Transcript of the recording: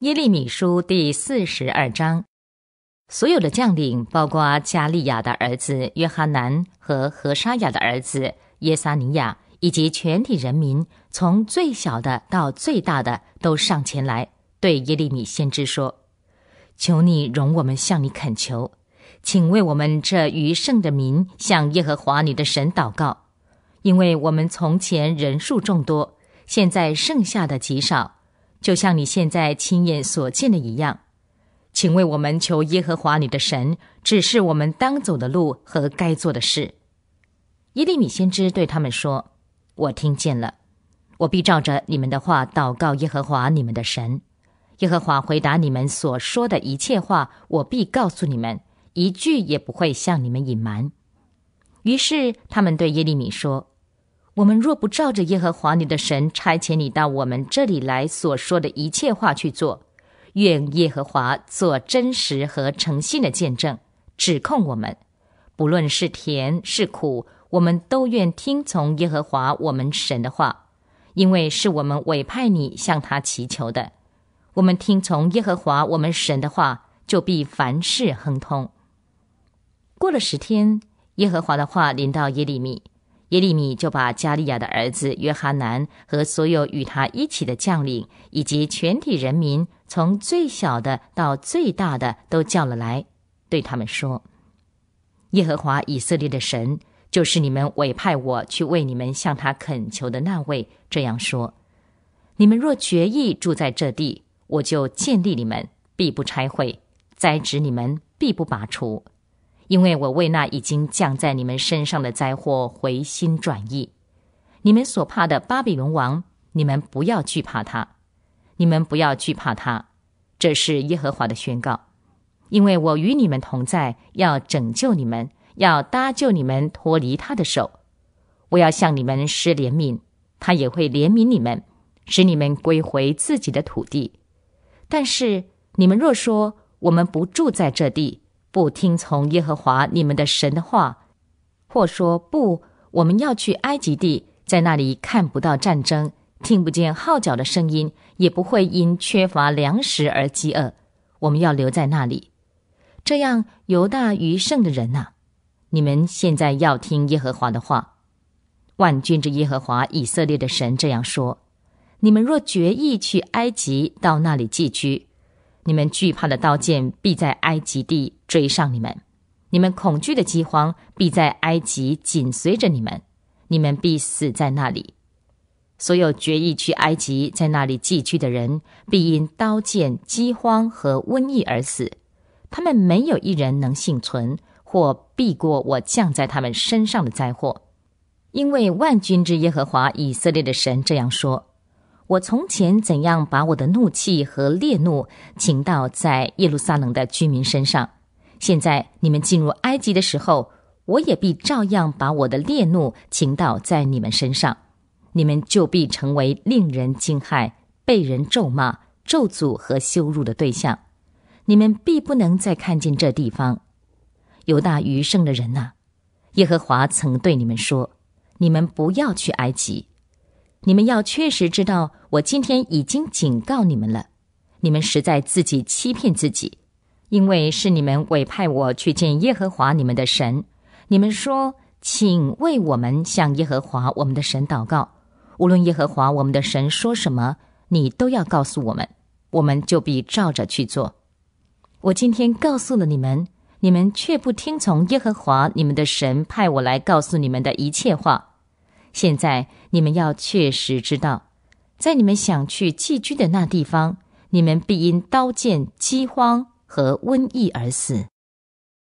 耶利米书第四十二章，所有的将领，包括加利亚的儿子约哈南和何沙雅的儿子耶撒尼亚，以及全体人民，从最小的到最大的，都上前来，对耶利米先知说：“求你容我们向你恳求，请为我们这余剩的民向耶和华你的神祷告，因为我们从前人数众多，现在剩下的极少。”就像你现在亲眼所见的一样，请为我们求耶和华你的神指示我们当走的路和该做的事。耶利米先知对他们说：“我听见了，我必照着你们的话祷告耶和华你们的神。耶和华回答你们所说的一切话，我必告诉你们，一句也不会向你们隐瞒。”于是他们对耶利米说。我们若不照着耶和华你的神差遣你到我们这里来所说的一切话去做，愿耶和华做真实和诚信的见证，指控我们。不论是甜是苦，我们都愿听从耶和华我们神的话，因为是我们委派你向他祈求的。我们听从耶和华我们神的话，就必凡事亨通。过了十天，耶和华的话临到耶利米。耶利米就把加利亚的儿子约哈南和所有与他一起的将领以及全体人民，从最小的到最大的都叫了来，对他们说：“耶和华以色列的神，就是你们委派我去为你们向他恳求的那位，这样说：你们若决意住在这地，我就建立你们，必不拆毁；栽植你们，必不拔除。”因为我为那已经降在你们身上的灾祸回心转意，你们所怕的巴比伦王，你们不要惧怕他，你们不要惧怕他。这是耶和华的宣告，因为我与你们同在，要拯救你们，要搭救你们脱离他的手。我要向你们施怜悯，他也会怜悯你们，使你们归回自己的土地。但是你们若说我们不住在这地，不听从耶和华你们的神的话，或说不，我们要去埃及地，在那里看不到战争，听不见号角的声音，也不会因缺乏粮食而饥饿。我们要留在那里。这样，犹大余剩的人呐，你们现在要听耶和华的话。万军之耶和华以色列的神这样说：你们若决意去埃及，到那里寄居，你们惧怕的刀剑必在埃及地。追上你们，你们恐惧的饥荒必在埃及紧随着你们，你们必死在那里。所有决意去埃及，在那里寄居的人，必因刀剑、饥荒和瘟疫而死。他们没有一人能幸存或避过我降在他们身上的灾祸，因为万军之耶和华以色列的神这样说：我从前怎样把我的怒气和烈怒倾到在耶路撒冷的居民身上。现在你们进入埃及的时候，我也必照样把我的烈怒倾倒在你们身上，你们就必成为令人惊骇、被人咒骂、咒诅和羞辱的对象。你们必不能再看见这地方，犹大余剩的人呐！耶和华曾对你们说：“你们不要去埃及。”你们要确实知道，我今天已经警告你们了。你们实在自己欺骗自己。因为是你们委派我去见耶和华你们的神，你们说：“请为我们向耶和华我们的神祷告。无论耶和华我们的神说什么，你都要告诉我们，我们就必照着去做。”我今天告诉了你们，你们却不听从耶和华你们的神派我来告诉你们的一切话。现在你们要确实知道，在你们想去寄居的那地方，你们必因刀剑、饥荒。和瘟疫而死。